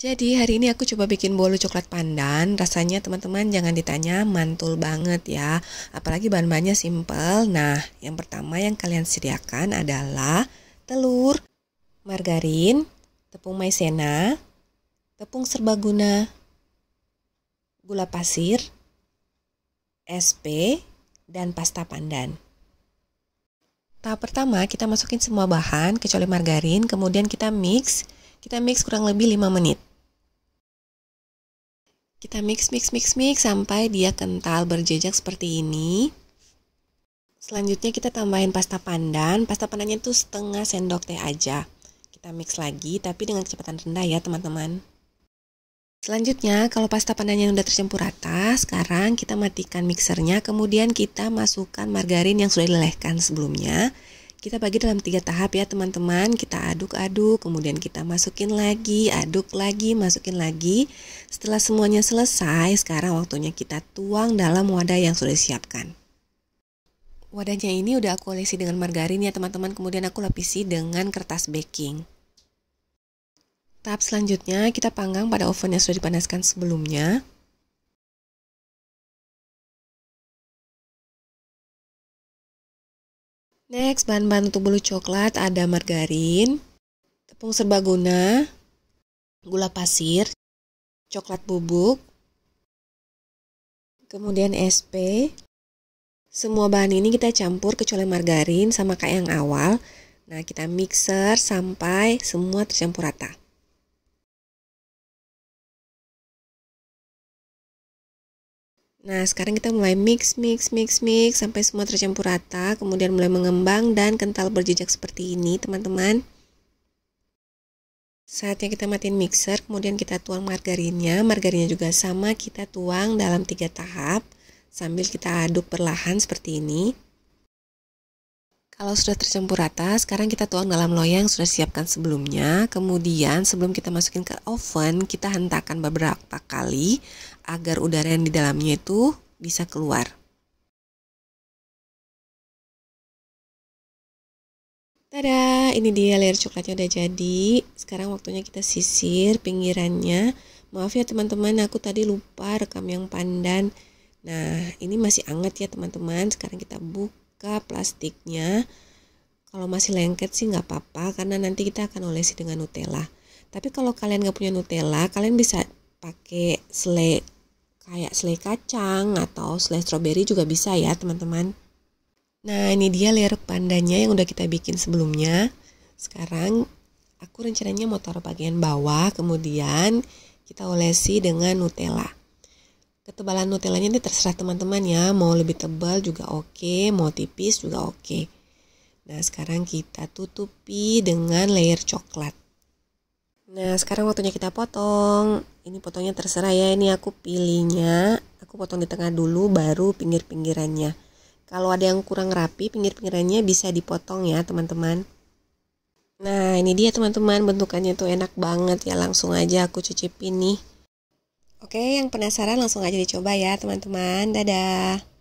Jadi hari ini aku coba bikin bolu coklat pandan Rasanya teman-teman jangan ditanya mantul banget ya Apalagi bahan-bahannya simple Nah yang pertama yang kalian sediakan adalah telur, margarin, tepung maizena, tepung serbaguna, gula pasir, SP, dan pasta pandan Tahap pertama kita masukin semua bahan kecuali margarin Kemudian kita mix Kita mix kurang lebih 5 menit kita mix, mix, mix, mix sampai dia kental berjejak seperti ini. Selanjutnya kita tambahin pasta pandan. Pasta pandannya itu setengah sendok teh aja. Kita mix lagi, tapi dengan kecepatan rendah ya teman-teman. Selanjutnya, kalau pasta pandannya sudah tercampur rata, sekarang kita matikan mixernya, kemudian kita masukkan margarin yang sudah dilelehkan sebelumnya. Kita bagi dalam tiga tahap ya teman-teman. Kita aduk-aduk, kemudian kita masukin lagi, aduk lagi, masukin lagi. Setelah semuanya selesai, sekarang waktunya kita tuang dalam wadah yang sudah disiapkan. Wadahnya ini udah aku olesi dengan margarin ya teman-teman. Kemudian aku lapisi dengan kertas baking. Tahap selanjutnya kita panggang pada oven yang sudah dipanaskan sebelumnya. Next, bahan-bahan untuk bolu coklat ada margarin, tepung serbaguna, gula pasir, coklat bubuk, kemudian SP. Semua bahan ini kita campur kecuali margarin sama kayak yang awal. Nah, kita mixer sampai semua tercampur rata. Nah, sekarang kita mulai mix, mix, mix, mix sampai semua tercampur rata, kemudian mulai mengembang dan kental berjejak seperti ini, teman-teman. Saatnya kita matiin mixer, kemudian kita tuang margarinnya. Margarinnya juga sama, kita tuang dalam tiga tahap sambil kita aduk perlahan seperti ini. Kalau sudah tercampur rata, sekarang kita tuang dalam loyang yang sudah siapkan sebelumnya. Kemudian sebelum kita masukin ke oven, kita hentakan beberapa kali agar udara yang di dalamnya itu bisa keluar. Tada, ini dia layer coklatnya udah jadi. Sekarang waktunya kita sisir pinggirannya. Maaf ya teman-teman, aku tadi lupa rekam yang pandan. Nah, ini masih anget ya teman-teman. Sekarang kita buka buka plastiknya kalau masih lengket sih nggak apa-apa karena nanti kita akan olesi dengan Nutella. Tapi kalau kalian nggak punya Nutella, kalian bisa pakai sele kayak sele kacang atau sele stroberi juga bisa ya teman-teman. Nah ini dia layer pandanya yang udah kita bikin sebelumnya. Sekarang aku rencananya mau taruh bagian bawah, kemudian kita olesi dengan Nutella ketebalan nutellanya ini terserah teman-teman ya mau lebih tebal juga oke mau tipis juga oke nah sekarang kita tutupi dengan layer coklat nah sekarang waktunya kita potong ini potongnya terserah ya ini aku pilihnya aku potong di tengah dulu baru pinggir-pinggirannya kalau ada yang kurang rapi pinggir-pinggirannya bisa dipotong ya teman-teman Nah ini dia teman-teman bentukannya tuh enak banget ya langsung aja aku cicipin nih Oke, yang penasaran langsung aja dicoba ya, teman-teman. Dadah.